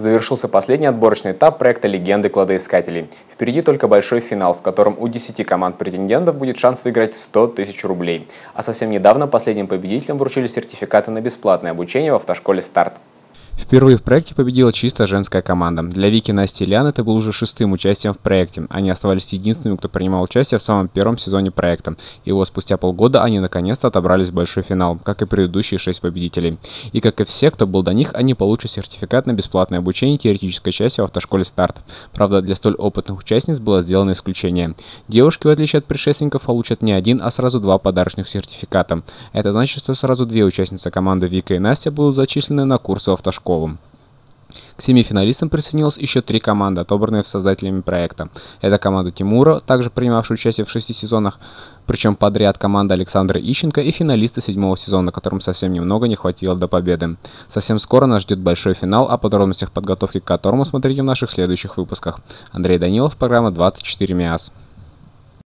завершился последний отборочный этап проекта «Легенды кладоискателей». Впереди только большой финал, в котором у 10 команд претендентов будет шанс выиграть 100 тысяч рублей. А совсем недавно последним победителям вручили сертификаты на бесплатное обучение в автошколе «Старт». Впервые в проекте победила чисто женская команда. Для Вики, Насти и Лиан это был уже шестым участием в проекте. Они оставались единственными, кто принимал участие в самом первом сезоне проекта. И вот спустя полгода они наконец-то отобрались в большой финал, как и предыдущие шесть победителей. И как и все, кто был до них, они получат сертификат на бесплатное обучение теоретической части в автошколе «Старт». Правда, для столь опытных участниц было сделано исключение. Девушки, в отличие от предшественников, получат не один, а сразу два подарочных сертификата. Это значит, что сразу две участницы команды Вика и Настя будут зачислены на курсы автошколы протоколу. К семи финалистам присоединилось еще три команды, отобранные создателями проекта. Это команда Тимура, также принимавшая участие в шести сезонах, причем подряд команда Александра Ищенко и финалисты седьмого сезона, которым совсем немного не хватило до победы. Совсем скоро нас ждет большой финал, о подробностях подготовки к которому смотрите в наших следующих выпусках. Андрей Данилов, программа 24 МИАС.